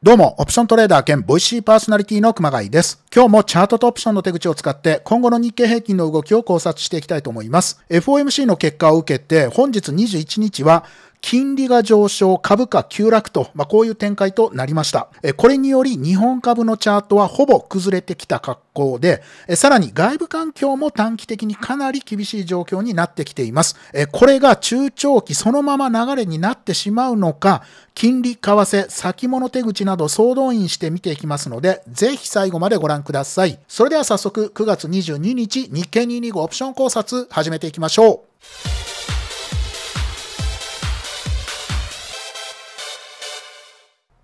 どうも、オプショントレーダー兼ボイシーパーソナリティの熊谷です。今日もチャートとオプションの手口を使って今後の日経平均の動きを考察していきたいと思います。FOMC の結果を受けて本日21日は金利が上昇、株価急落と、まあ、こういう展開となりました。これにより日本株のチャートはほぼ崩れてきた格好で、さらに外部環境も短期的にかなり厳しい状況になってきています。これが中長期そのまま流れになってしまうのか、金利、為替、先物手口など総動員して見ていきますので、ぜひ最後までご覧ください。それでは早速9月22日日経225オプション考察始めていきましょう。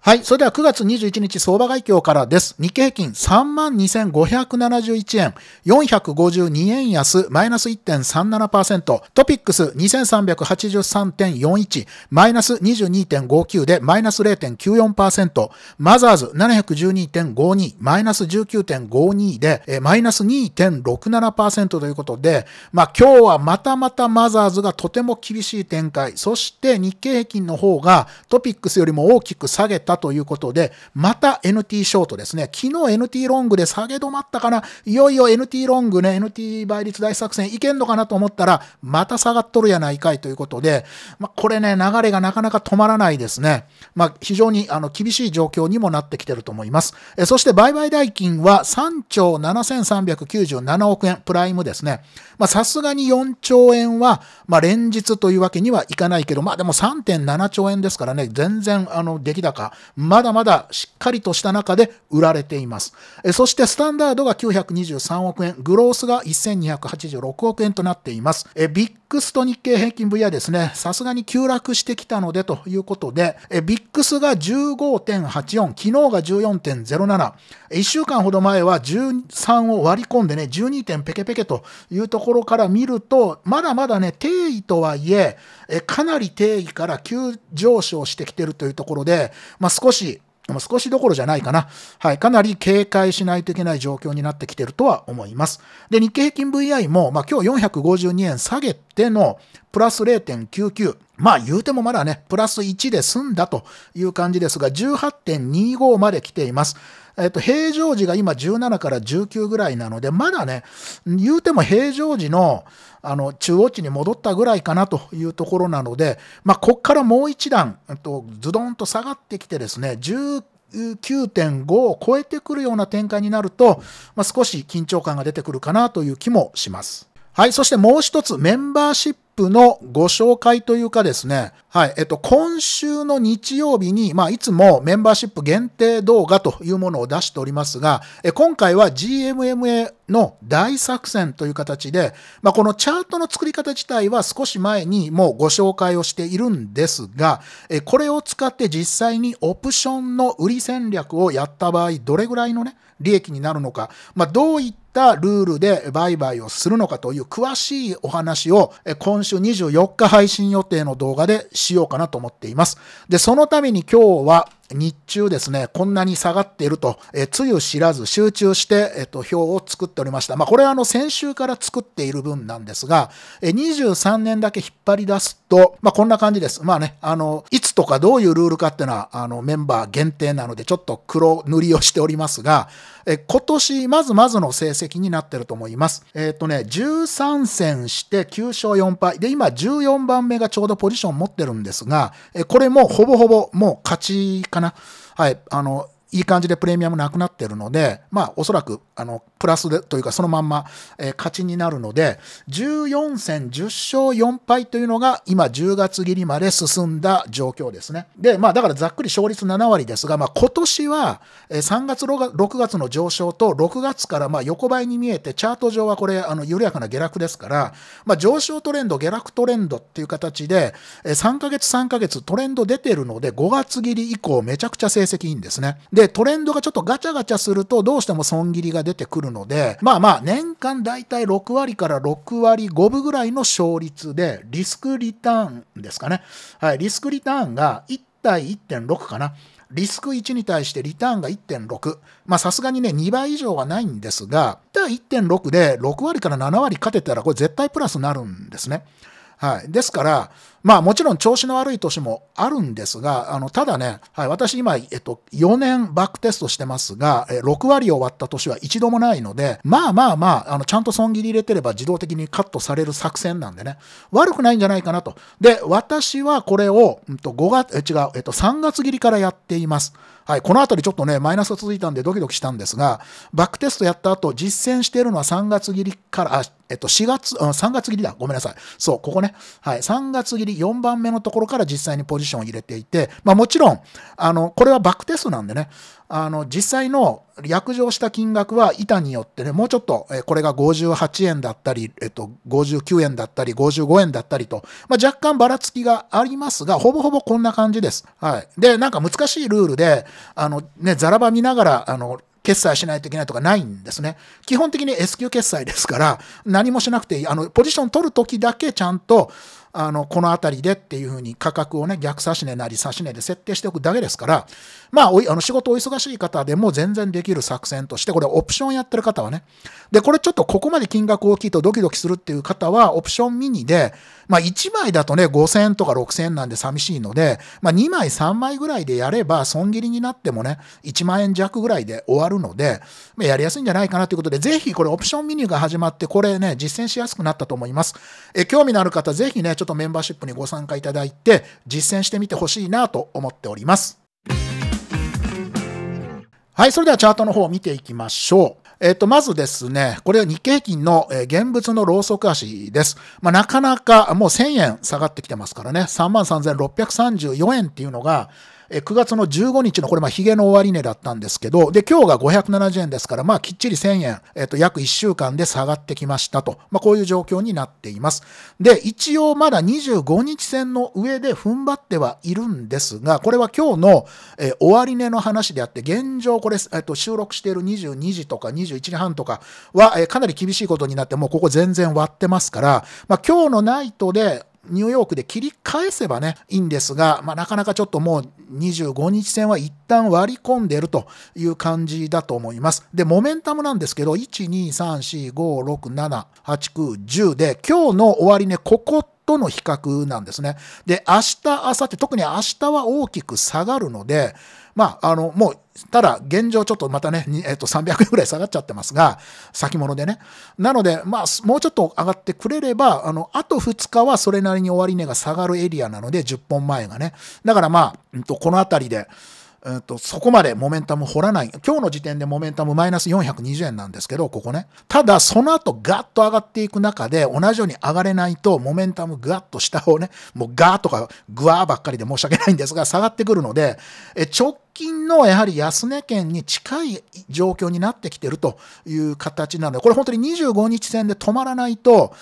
はい。それでは9月21日相場概況からです。日経平均32,571円、452円安、マイナス1.37%、トピックス2383.41、マイナス22.59でマイナス0.94%、マザーズ712.52、マイナス19.52で、マイナス2.67%ということで、まあ今日はまたまたマザーズがとても厳しい展開、そして日経平均の方がトピックスよりも大きく下げたたということで、また NT ショートですね。昨日 NT ロングで下げ止まったかな。いよいよ NT ロングね、NT 倍率大作戦いけんのかなと思ったら、また下がっとるやないかいということで、まあ、これね、流れがなかなか止まらないですね。まあ、非常にあの厳しい状況にもなってきてると思います。えそして売買代金は3兆7397億円、プライムですね。まあ、さすがに4兆円は、まあ、連日というわけにはいかないけど、まあ、でも3.7兆円ですからね、全然、あの、出来高、まだまだしっかりとした中で売られています。そしてスタンダードが923億円、グロースが1286億円となっています。ビックスと日経平均 v r ですね、さすがに急落してきたのでということで、ビックスが15.84、昨日が14.07、1週間ほど前は13を割り込んでね、12点ペケペケというところから見ると、まだまだね、定位とはいえ、えかなり定義から急上昇してきてるというところで、まあ、少し、まあ、少しどころじゃないかな。はい。かなり警戒しないといけない状況になってきてるとは思います。で、日経平均 VI も、まあ、今日452円下げてのプラス0.99。まあ言うてもまだね、プラス1で済んだという感じですが、18.25まで来ています。えっと、平常時が今17から19ぐらいなので、まだね、言うても平常時の、あの、中央値に戻ったぐらいかなというところなので、まあ、こっからもう一段、えっと、ズドンと下がってきてですね、1 9.5を超えてくるような展開になると、まあ、少し緊張感が出てくるかなという気もします。はい。そしてもう一つ、メンバーシップのご紹介というかですね、はい、えっと、今週の日曜日に、まあ、いつもメンバーシップ限定動画というものを出しておりますが、え今回は GMMA の大作戦という形で、まあ、このチャートの作り方自体は少し前にもうご紹介をしているんですが、えこれを使って実際にオプションの売り戦略をやった場合、どれぐらいのね、利益になるのか、まあ、どういったったルールで売買をするのかという詳しいお話を今週24日配信予定の動画でしようかなと思っています。で、そのために今日は日中ですね、こんなに下がっていると、えつゆ知らず集中して、えっと、表を作っておりました。まあ、これはあの、先週から作っている分なんですが、え23年だけ引っ張り出すと、まあ、こんな感じです。まあね、あの、いつとかどういうルールかっていうのは、あの、メンバー限定なので、ちょっと黒塗りをしておりますが、え今年まずまずの成績になってると思います。えっ、ー、とね、13戦して9勝4敗。で、今14番目がちょうどポジション持ってるんですが、えこれもほぼほぼもう勝ちかな。はい、あの、いい感じでプレミアムなくなってるので、まあ、おそらく、あの、プラスで、というか、そのまんま、えー、勝ちになるので、14戦10勝4敗というのが、今、10月切りまで進んだ状況ですね。で、まあ、だからざっくり勝率7割ですが、まあ、今年は、3月、6月の上昇と、6月から、まあ、横ばいに見えて、チャート上はこれ、あの、緩やかな下落ですから、まあ、上昇トレンド、下落トレンドっていう形で、3ヶ月、3ヶ月、トレンド出てるので、5月切り以降、めちゃくちゃ成績いいんですね。で、で、トレンドがちょっとガチャガチャすると、どうしても損切りが出てくるので、まあまあ、年間だいたい6割から6割5分ぐらいの勝率で、リスクリターンですかね。はい、リスクリターンが1対1.6かな。リスク1に対してリターンが1.6。まあさすがにね、2倍以上はないんですが、だ1.6で6割から7割勝てたらこれ絶対プラスになるんですね。はい。ですから、まあもちろん調子の悪い年もあるんですが、あの、ただね、はい、私今、えっと、4年バックテストしてますが、6割を割った年は一度もないので、まあまあまあ、あの、ちゃんと損切り入れてれば自動的にカットされる作戦なんでね、悪くないんじゃないかなと。で、私はこれを、うんと、5月、え違う、えっと、3月切りからやっています。はい、このあたりちょっとね、マイナスが続いたんでドキドキしたんですが、バックテストやった後、実践しているのは3月切りから、あ、えっと、4月、うん、3月切りだ。ごめんなさい。そう、ここね。はい、3月切り4番目のところから実際にポジションを入れていて、まあ、もちろんあのこれはバックテストなんでねあの実際の約定した金額は板によってねもうちょっと、えこれが58円だったり、えっと、59円だったり55円だったりと、まあ、若干ばらつきがありますがほぼほぼこんな感じです。はい、でなんか難しいルールであの、ね、ざらば見ながらあの決済しないといけないとかないんですね。基本的に S q 決済ですから、何もしなくていい。あの、ポジション取るときだけちゃんと、あの、この辺りでっていうふうに価格をね、逆指値なり指値で設定しておくだけですから、まあ、おあの仕事お忙しい方でも全然できる作戦として、これオプションやってる方はね、で、これちょっとここまで金額大きいとドキドキするっていう方は、オプションミニで、まあ、1枚だとね、5000円とか6000円なんで寂しいので、まあ、2枚、3枚ぐらいでやれば、損切りになってもね、1万円弱ぐらいで終わるので、まあ、やりやすいんじゃないかなということで、ぜひこれオプションメニューが始まって、これね、実践しやすくなったと思います。え、興味のある方、ぜひね、ちょちょっとメンバーシップにご参加いただいて、実践してみてほしいなと思っております。はい、それではチャートの方を見ていきましょう。えっと、まずですね、これは日経平均の現物のローソク足です。まあ、なかなかもう1000円下がってきてますからね、33,634円っていうのが、9月の15日のこれ、まあ、ヒゲの終値だったんですけど、で、今日が570円ですから、まあ、きっちり1000円、えっ、と、約1週間で下がってきましたと、まあ、こういう状況になっています。で、一応まだ25日線の上で踏ん張ってはいるんですが、これは今日の、えー、終値の話であって、現状これ、えっ、と、収録している22時とか21時半とかは、えかなり厳しいことになって、もうここ全然割ってますから、まあ、今日のナイトで、ニューヨークで切り返せばね、いいんですが、まあ、なかなかちょっともう25日戦は一旦割り込んでるという感じだと思います。で、モメンタムなんですけど、1、2、3、4、5、6、7、8、9、10で、今日の終値、ね、こことの比較なんですね。で、明日、明後日、特に明日は大きく下がるので、まあ、あの、もう、ただ、現状ちょっとまたね、えっと、300円ぐらい下がっちゃってますが、先物でね。なので、まあ、もうちょっと上がってくれれば、あの、あと2日はそれなりに終値が下がるエリアなので、10本前がね。だからまあ、この辺りで、うん、とそこまでモメンタム掘らない。今日の時点でモメンタムマイナス420円なんですけど、ここね。ただ、その後ガッと上がっていく中で、同じように上がれないと、モメンタムガッと下をね、もうガーとかグワーばっかりで申し訳ないんですが、下がってくるので、え直近のやはり安値圏に近い状況になってきているという形なので、これ本当に25日線で止まらないと、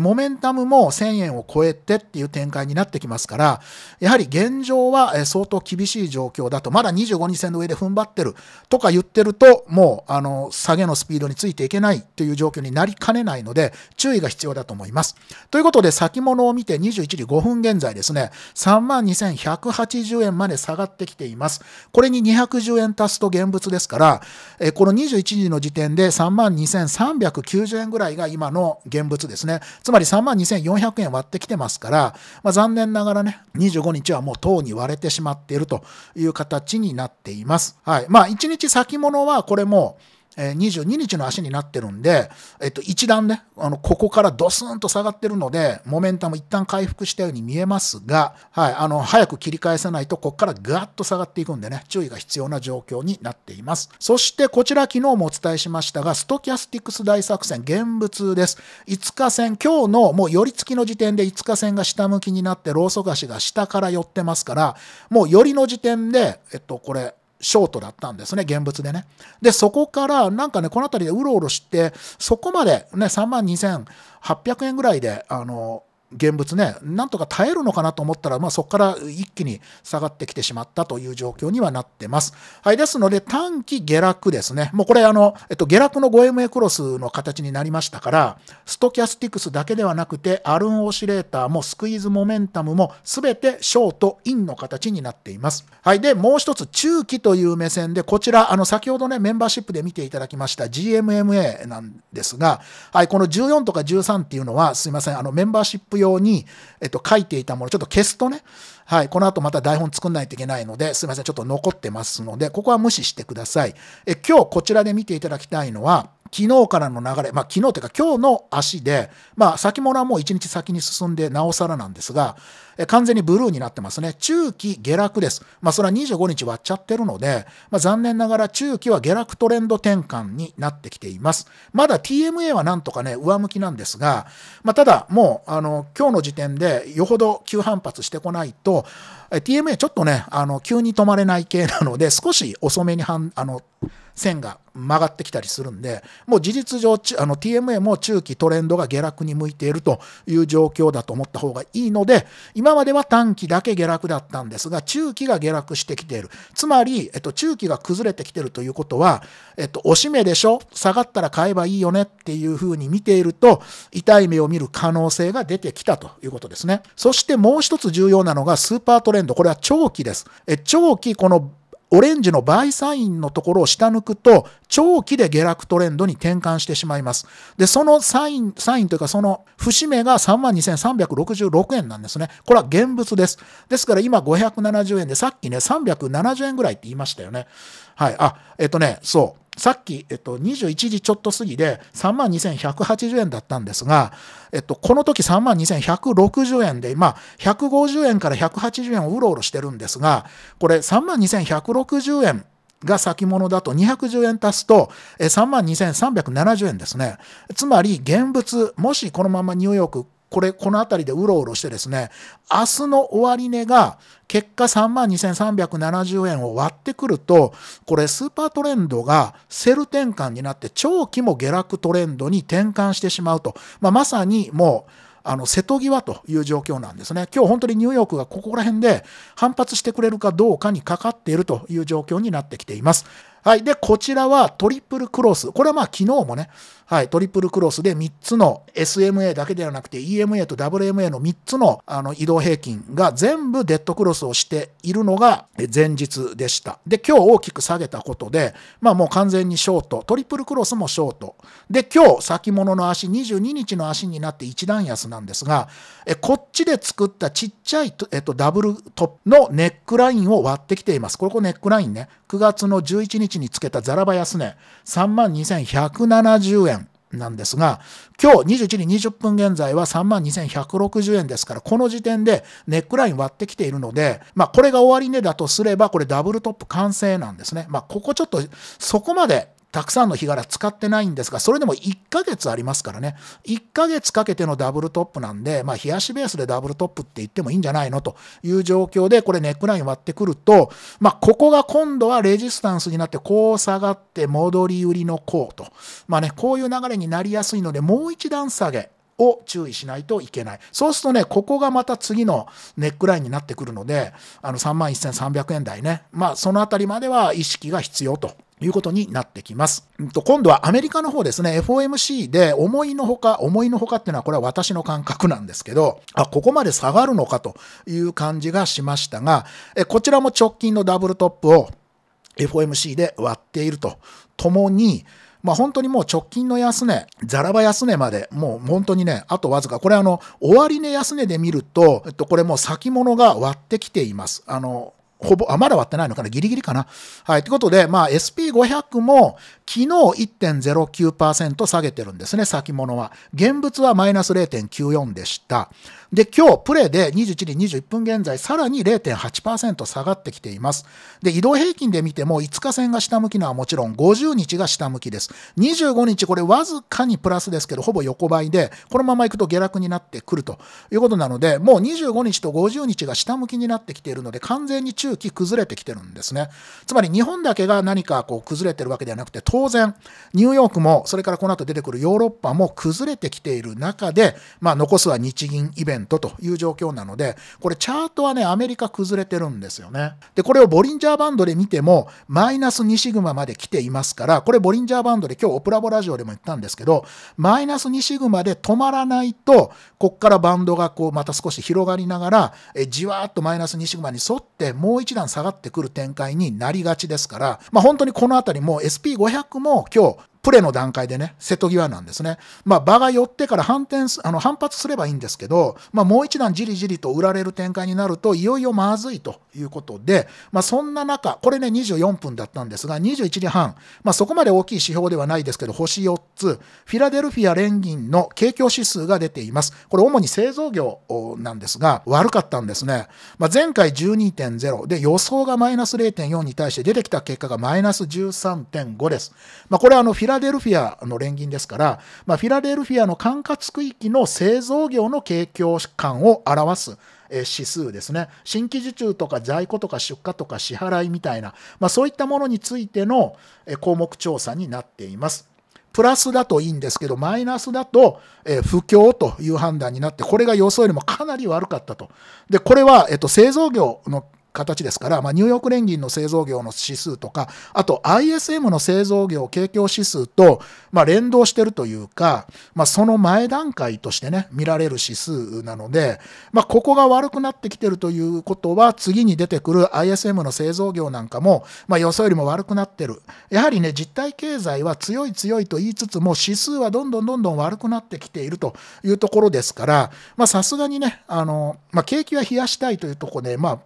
モメンタムも1000円を超えてっていう展開になってきますから、やはり現状は相当厳しい状況だと、まだ25日線の上で踏ん張ってるとか言ってると、もうあの下げのスピードについていけないという状況になりかねないので、注意が必要だと思います。ということで、先物を見て21時5分現在ですね、32,180円まで下がってきています。ここれに210円足すと現物ですから、えこの21時の時点で32,390万円ぐらいが今の現物ですね。つまり32,400万円割ってきてますから、まあ、残念ながらね、25日はもう等に割れてしまっているという形になっています。はい。まあ、1日先物はこれもえ22日の足になってるんで、えっと、一段ね、あの、ここからドスンと下がってるので、モメンタム一旦回復したように見えますが、はい、あの、早く切り返さないと、ここからガーッと下がっていくんでね、注意が必要な状況になっています。そして、こちら昨日もお伝えしましたが、ストキャスティクス大作戦、現物です。5日線、今日のもう寄り付きの時点で5日線が下向きになって、ローソガシが下から寄ってますから、もう寄りの時点で、えっと、これ、ショートだったんですね、現物でね。で、そこからなんかね、この辺りでうろうろして、そこまでね、3万2800円ぐらいで、あの、現物ね、なんとか耐えるのかなと思ったら、まあ、そこから一気に下がってきてしまったという状況にはなってます。はい、ですので、短期下落ですね。もうこれ、あの、えっと、下落の 5MA クロスの形になりましたから、ストキャスティクスだけではなくて、アルンオシレーターもスクイーズモメンタムも、すべてショート、インの形になっています。はい、で、もう一つ、中期という目線で、こちら、あの、先ほどね、メンバーシップで見ていただきました GMMA なんですが、はい、この14とか13っていうのは、すいません、あの、メンバーシップ用に、えっと、書いていたもの、ちょっと消すとね、はい、この後また台本作んないといけないので、すいません、ちょっと残ってますので、ここは無視してください。え今日こちらで見ていただきたいのは、昨日からの流れ、まあ、昨日というか今日の足で、まあ、先物はもう1日先に進んでなおさらなんですが、完全にブルーになってますね。中期下落です。まあ、それは25日割っちゃってるので、まあ、残念ながら中期は下落トレンド転換になってきています。まだ TMA はなんとかね、上向きなんですが、まあ、ただもう、あの、今日の時点でよほど急反発してこないと、TMA ちょっとね、あの、急に止まれない系なので、少し遅めにあの、線が曲がってきたりするんで、もう事実上、あの TMA も中期トレンドが下落に向いているという状況だと思った方がいいので、今までは短期だけ下落だったんですが、中期が下落してきている。つまり、えっと、中期が崩れてきているということは、えっと、おしめでしょ下がったら買えばいいよねっていうふうに見ていると、痛い目を見る可能性が出てきたということですね。そしてもう一つ重要なのがスーパートレンド。これは長期です。え長期、このオレンジの倍サインのところを下抜くと、長期で下落トレンドに転換してしまいます。で、そのサイン、サインというかその節目が32,366円なんですね。これは現物です。ですから今570円で、さっきね、370円ぐらいって言いましたよね。はい。あ、えっとね、そう。さっき、えっと、21時ちょっと過ぎで3万2180円だったんですが、えっと、この時3万2160円で、まあ、150円から180円をうろうろしてるんですが、これ3万2160円が先物だと210円足すと3万2370円ですね。つまり現物、もしこのままニューヨークこれ、この辺りでうろうろしてですね、明日の終値が結果32,370円を割ってくると、これスーパートレンドがセル転換になって長期も下落トレンドに転換してしまうと、まあ、まさにもう、あの、瀬戸際という状況なんですね。今日本当にニューヨークがここら辺で反発してくれるかどうかにかかっているという状況になってきています。はい。で、こちらはトリプルクロス。これはまあ昨日もね、はい、トリプルクロスで3つの SMA だけではなくて EMA と WMA の3つのあの移動平均が全部デッドクロスをしているのが前日でした。で、今日大きく下げたことで、まあもう完全にショート。トリプルクロスもショート。で、今日先物の足、22日の足になって一段安なんですが、えこっちで作ったちっちゃい、えっと、ダブルトップのネックラインを割ってきています。これこれネックラインね。9月の11日日につけたザラバ安値、32,170円。なんですが、今日21時20分現在は32,160円ですから、この時点でネックライン割ってきているので、まあこれが終値だとすれば、これダブルトップ完成なんですね。まあここちょっとそこまでたくさんの日柄使ってないんですが、それでも1ヶ月ありますからね、1ヶ月かけてのダブルトップなんで、まあ、冷やしベースでダブルトップって言ってもいいんじゃないのという状況で、これネックライン割ってくると、まあ、ここが今度はレジスタンスになって、こう下がって戻り売りのこうと、まあね、こういう流れになりやすいので、もう一段下げ。を注意しないといけない。そうするとね、ここがまた次のネックラインになってくるので、あの3万1300円台ね。まあ、そのあたりまでは意識が必要と。いうことになってきます。今度はアメリカの方ですね、FOMC で思いのほか、思いのほかっていうのはこれは私の感覚なんですけど、あ、ここまで下がるのかという感じがしましたが、こちらも直近のダブルトップを FOMC で割っているとともに、まあ、本当にもう直近の安値、ザラバ安値まで、もう本当にね、あとわずか。これあの、終値安値で見ると、えっと、これもう先物が割ってきています。あの、ほぼ、あ、まだ割ってないのかなギリギリかなはい。ということで、まあ SP500 も昨日1.09%下げてるんですね、先物は。現物はマイナス0.94でした。で、今日、プレで21時21分現在、さらに0.8%下がってきています。で、移動平均で見ても、5日線が下向きのはもちろん、50日が下向きです。25日、これわずかにプラスですけど、ほぼ横ばいで、このままいくと下落になってくるということなので、もう25日と50日が下向きになってきているので、完全に中期崩れてきてるんですね。つまり、日本だけが何かこう崩れてるわけではなくて、当然、ニューヨークも、それからこの後出てくるヨーロッパも崩れてきている中で、まあ、残すは日銀イベントという状況なので、これチャートはね、アメリカ崩れてるんですよね。で、これをボリンジャーバンドで見ても、マイナス2シグマまで来ていますから、これボリンジャーバンドで今日オプラボラジオでも言ったんですけど、マイナス2シグマで止まらないと、こっからバンドがこうまた少し広がりながら、えじわーっとマイナス2シグマに沿ってもう一段下がってくる展開になりがちですから、まあ本当にこのあたりも SP500 も今日プレの段階でね、瀬戸際なんですね。まあ、場が寄ってから反転あの反発すればいいんですけど、まあ、もう一段じりじりと売られる展開になると、いよいよまずいということで、まあ、そんな中、これね、24分だったんですが、21時半、まあ、そこまで大きい指標ではないですけど、星4つ、フィラデルフィア連銀の景況指数が出ています。これ、主に製造業なんですが、悪かったんですね。まあ、前回12.0で、予想がマイナス0.4に対して出てきた結果がマイナス13.5です。まあ、これ、あの、フィラデルフィアの連銀ですから、まあ、フィラデルフィアの管轄区域の製造業の景況感を表す。指数ですね新規受注とか在庫とか出荷とか支払いみたいな、まあ、そういったものについての項目調査になっています。プラスだといいんですけど、マイナスだと、え不況という判断になって、これが予想よりもかなり悪かったと。で、これは、えっと、製造業の形ですから、まあ、ニューヨーク連銀の製造業の指数とか、あと ISM の製造業景況指数と、まあ、連動してるというか、まあ、その前段階としてね、見られる指数なので、まあ、ここが悪くなってきてるということは、次に出てくる ISM の製造業なんかも、まあ、予想よりも悪くなってる。やはりね、実体経済は強い強いと言いつつも、指数はどんどんどんどん悪くなってきているというところですから、まさすがにね、あの、まあ、景気は冷やしたいというところで、まあ、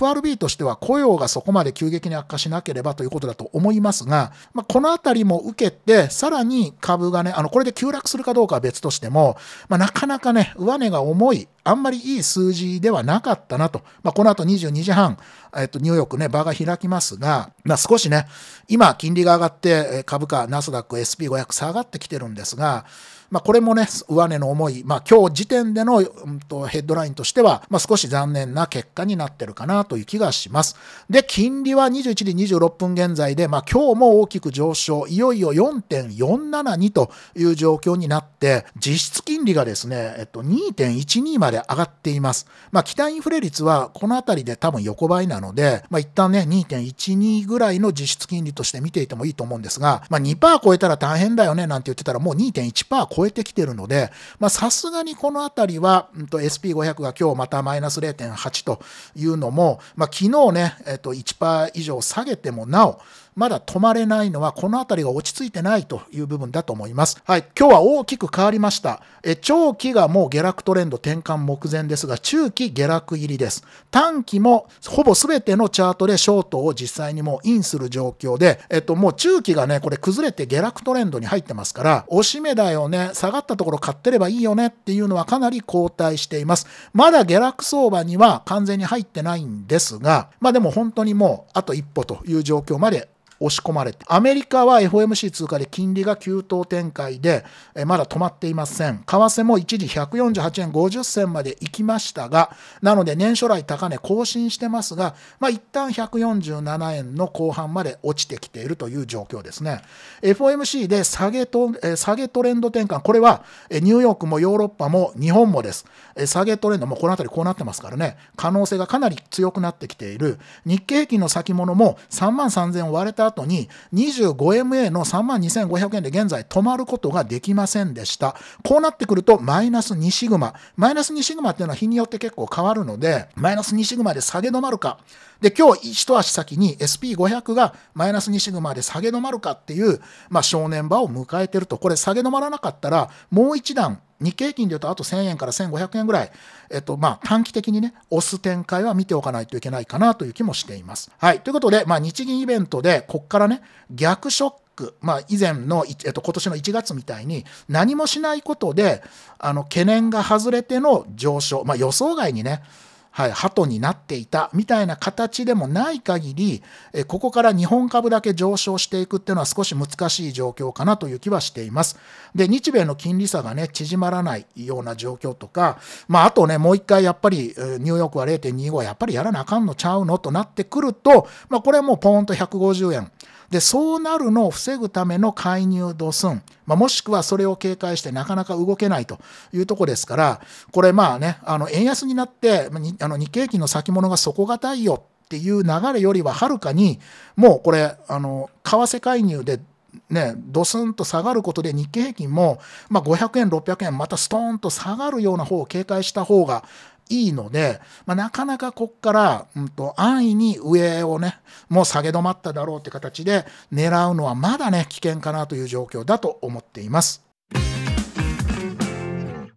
FRB としては雇用がそこまで急激に悪化しなければということだと思いますが、まあ、このあたりも受けて、さらに株がね、あの、これで急落するかどうかは別としても、まあ、なかなかね、上値が重い、あんまりいい数字ではなかったなと。まあ、この後22時半、えっと、ニューヨークね、場が開きますが、まあ、少しね、今、金利が上がって、株価、ナスダック、SP500 下がってきてるんですが、まあ、これもね、上値の思い、まあ、今日時点での、うんと、ヘッドラインとしては、まあ、少し残念な結果になってるかなという気がします。で、金利は21時26分現在で、まあ、今日も大きく上昇、いよいよ4.472という状況になって、実質金利がですね、えっと、2.12まで上がっています。まあ、期待インフレ率はこの辺りで多分横ばいなので、まあ、一旦ね、2.12ぐらいの実質金利として見ていてもいいと思うんですが、まあ、2%超えたら大変だよねなんて言ってたら、もう2.1%超超えてきてるので、まあ、さすがにこのあたりは、うん、SP500 が今日またマイナス0.8というのも、まあ、昨日ね、えっと、1%以上下げてもなお、まだ止まれないのは、このあたりが落ち着いてないという部分だと思います。はい、今日は大きく変わりました。え長期がもう下落トレンド転換目前ですが、中期下落入りです。短期もほぼ全てのチャートでショートを実際にもうインする状況で、えっと、もう中期がね、これ崩れて下落トレンドに入ってますから、押し目だよね、下がったところ買ってればいいよねっていうのはかなり後退しています。まだ下落相場には完全に入ってないんですが、まあでも本当にもうあと一歩という状況まで押し込まれて、アメリカは FOMC 通過で金利が急騰展開で、えまだ止まっていません。為替も一時148円50銭まで行きましたが、なので年初来高値更新してますが、まあ、一旦147円の後半まで落ちてきているという状況ですね。FOMC で下げと、え下げトレンド転換、これはニューヨークもヨーロッパも日本もです。え下げトレンド、もこの辺りこうなってますからね、可能性がかなり強くなってきている。日経平均の先物も3万3000を割れた後に 25MA の32,500円で現在止まることができませんでした。こうなってくるとマイナス2シグマ。マイナス2シグマっていうのは日によって結構変わるので、マイナス2シグマで下げ止まるか、で、今日一足先に SP500 がマイナス2シグマで下げ止まるかっていう、まあ、正念場を迎えてると。これ下げ止まらなかったら、もう一段、日経金でいうとあと1000円から1500円ぐらい、えっと、まあ、短期的にね、押す展開は見ておかないといけないかなという気もしています。はい。ということで、まあ、日銀イベントで、こっからね、逆ショックまあ、以前の、えっと、今年の1月みたいに何もしないことであの懸念が外れての上昇、まあ、予想外にねはい、鳩になっていたみたいな形でもない限り、えここから日本株だけ上昇していくっていうのは少し難しい状況かなという気はしています。で、日米の金利差がね、縮まらないような状況とか、まあ、あとね、もう一回やっぱり、ニューヨークは0.25やっぱりやらなあかんのちゃうのとなってくると、まあ、これはもうポーンと150円。でそうなるのを防ぐための介入ドスン、まあ、もしくはそれを警戒してなかなか動けないというところですからこれまあねあの円安になってあの日経金の先物が底堅いよっていう流れよりははるかにもうこれあの為替介入でね、ドスンと下がることで日経平均も、まあ、500円、600円、またストーンと下がるような方を警戒した方がいいので、まあ、なかなかこっから、うんと、安易に上をね、もう下げ止まっただろうって形で狙うのはまだね、危険かなという状況だと思っています。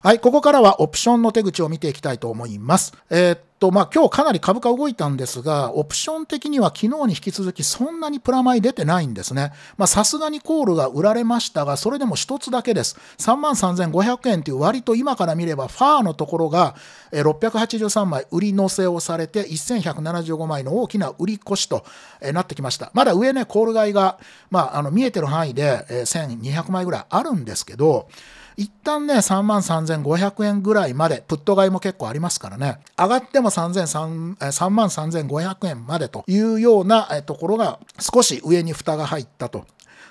はい、ここからはオプションの手口を見ていきたいと思います。えー、っと、まあ、今日かなり株価動いたんですが、オプション的には昨日に引き続きそんなにプラマイ出てないんですね。まさすがにコールが売られましたが、それでも一つだけです。33,500円という割と今から見ればファーのところが683枚売り乗せをされて1175枚の大きな売り越しとなってきました。まだ上ね、コール買いが、まあ、あの見えてる範囲で1200枚ぐらいあるんですけど、一旦ね、3万3500円ぐらいまで、プット買いも結構ありますからね、上がっても3万3500円までというようなところが少し上に蓋が入ったと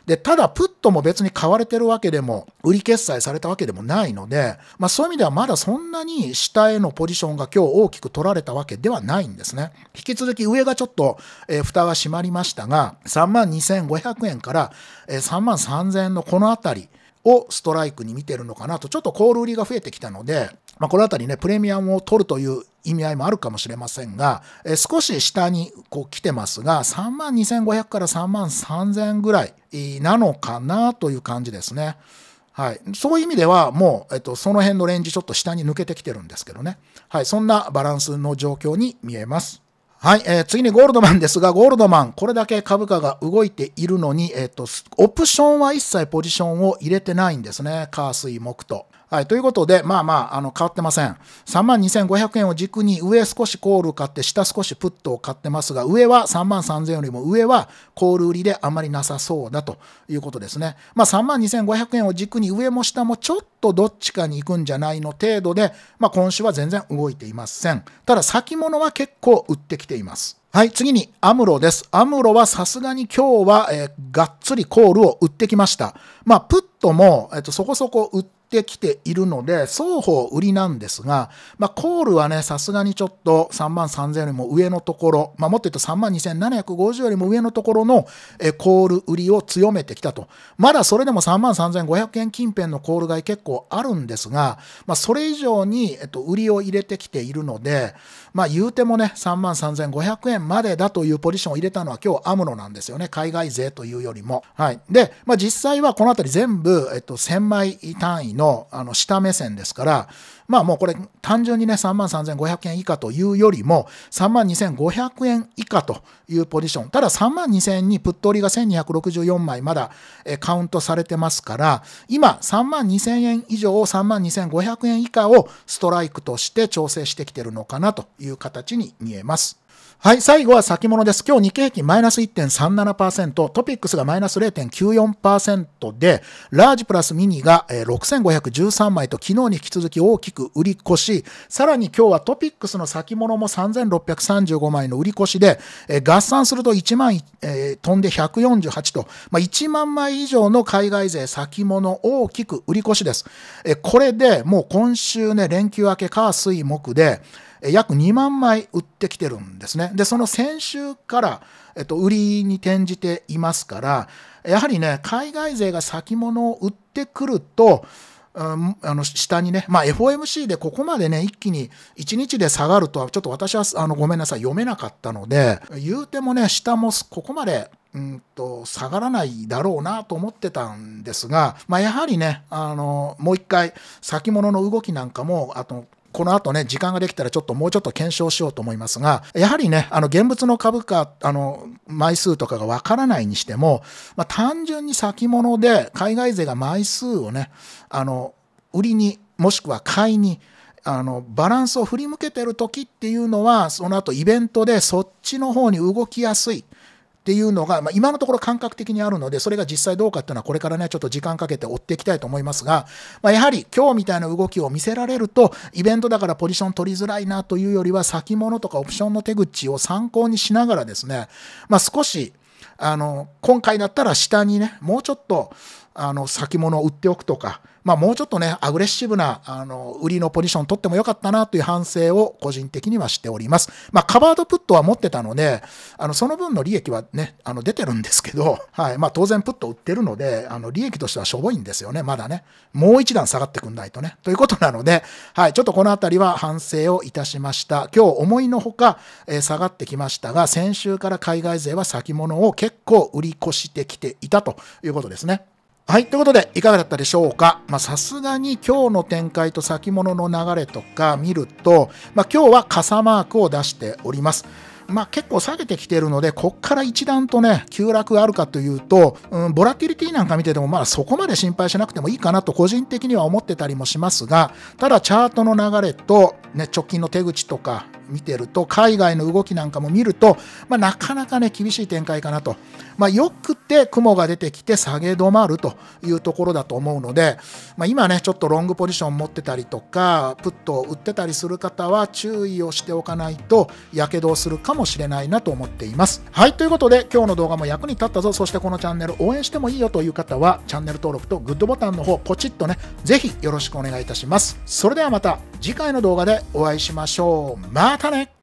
で、ただ、プットも別に買われてるわけでも、売り決済されたわけでもないので、まあそういう意味ではまだそんなに下へのポジションが今日大きく取られたわけではないんですね。引き続き上がちょっと、えー、蓋が閉まりましたが、3万2500円から、えー、3万3000円のこのあたり、をストライクに見てるのかなと、ちょっとコール売りが増えてきたので、まあ、このあたりね、プレミアムを取るという意味合いもあるかもしれませんが、え少し下にこう来てますが、3万2500から3万3000ぐらいなのかなという感じですね。はい。そういう意味では、もう、えっと、その辺のレンジちょっと下に抜けてきてるんですけどね。はい。そんなバランスの状況に見えます。はい、えー、次にゴールドマンですが、ゴールドマン、これだけ株価が動いているのに、えっ、ー、と、オプションは一切ポジションを入れてないんですね。カー水木と。はい、ということで、まあまあ、あの、変わってません。32,500円を軸に、上少しコールを買って、下少しプットを買ってますが、上は33,000よりも上はコール売りであまりなさそうだということですね。まあ、32,500円を軸に、上も下もちょっとどっちかに行くんじゃないの程度で、まあ、今週は全然動いていません。ただ、先物は結構売ってきています。はい、次にアムロです。アムロはさすがに今日は、えー、がっつりコールを売ってきました。まあ、プットも、えっ、ー、と、そこそこ売ってってきているので、双方売りなんですが、まあ、コールはね、さすがにちょっと3万3000よりも上のところ、まあ、もっと言うと3万2750よりも上のところの、えコール売りを強めてきたと。まだそれでも3万3500円近辺のコール買い結構あるんですが、まあ、それ以上に、えっと、売りを入れてきているので、まあ、言うてもね、3万3500円までだというポジションを入れたのは今日アムロなんですよね。海外税というよりも。はい。で、まあ、実際はこのあたり全部、えっと、1000枚単位ののあの下目線ですから、まあもうこれ単純にね3万3500円以下というよりも3万2500円以下というポジション。ただ3万2000円にプット売りが1264枚まだカウントされてますから、今3万2000円以上を3万2500円以下をストライクとして調整してきてるのかなという形に見えます。はい、最後は先物です。今日日経平均マイナス1.37%、トピックスがマイナス0.94%で、ラージプラスミニが6513枚と昨日に引き続き大きく売り越し、さらに今日はトピックスの先物も3635枚の売り越しで、合算すると1万、えー、飛んで148と、まあ、1万枚以上の海外勢先物大きく売り越しです。これでもう今週ね、連休明け火水木で、約2万枚売ってきてるんですね。で、その先週から、えっと、売りに転じていますから、やはりね、海外勢が先物を売ってくると、うん、あの下にね、まあ、FOMC でここまでね、一気に1日で下がるとは、ちょっと私はあのごめんなさい、読めなかったので、言うてもね、下もここまでうんと下がらないだろうなと思ってたんですが、まあ、やはりね、あのもう一回、先物の動きなんかも、あとこの後ね、時間ができたらちょっともうちょっと検証しようと思いますが、やはりね、あの、現物の株価、あの、枚数とかがわからないにしても、まあ、単純に先物で海外勢が枚数をね、あの、売りに、もしくは買いに、あのバランスを振り向けてる時っていうのはその後イベントでそっちの方に動きやすいっていうのが、まあ、今のところ感覚的にあるので、それが実際どうかっていうのはこれからね、ちょっと時間かけて追っていきたいと思いますが、まあ、やはり今日みたいな動きを見せられると、イベントだからポジション取りづらいなというよりは、先物とかオプションの手口を参考にしながらですね、まあ、少しあの、今回だったら下にね、もうちょっと、あの先物を売っておくとか、まあ、もうちょっとね、アグレッシブなあの売りのポジション取ってもよかったなという反省を個人的にはしております。まあ、カバードプットは持ってたので、あのその分の利益はね、あの出てるんですけど、はいまあ、当然プット売ってるので、あの利益としてはしょぼいんですよね、まだね。もう一段下がってくんないとね。ということなので、はい、ちょっとこのあたりは反省をいたしました。今日思いのほか、えー、下がってきましたが、先週から海外勢は先物を結構売り越してきていたということですね。はい、ということで、いかがだったでしょうか。まさすがに今日の展開と先物の流れとか見ると、まあ、今日は傘マークを出しております。まあ、結構下げてきてるので、こっから一段とね、急落があるかというと、うん、ボラティリティなんか見てても、まだそこまで心配しなくてもいいかなと個人的には思ってたりもしますが、ただチャートの流れと、ね、直近の手口とか、見てると、海外の動きなんかも見ると、まあ、なかなかね、厳しい展開かなと。まあ、よくて雲が出てきて下げ止まるというところだと思うので、まあ、今ね、ちょっとロングポジション持ってたりとか、プットを売ってたりする方は注意をしておかないと、やけどをするかもしれないなと思っています。はい、ということで、今日の動画も役に立ったぞ、そしてこのチャンネル応援してもいいよという方は、チャンネル登録とグッドボタンの方、ポチッとね、ぜひよろしくお願いいたします。それではまた次回の動画でお会いしましょう。また 닥터넥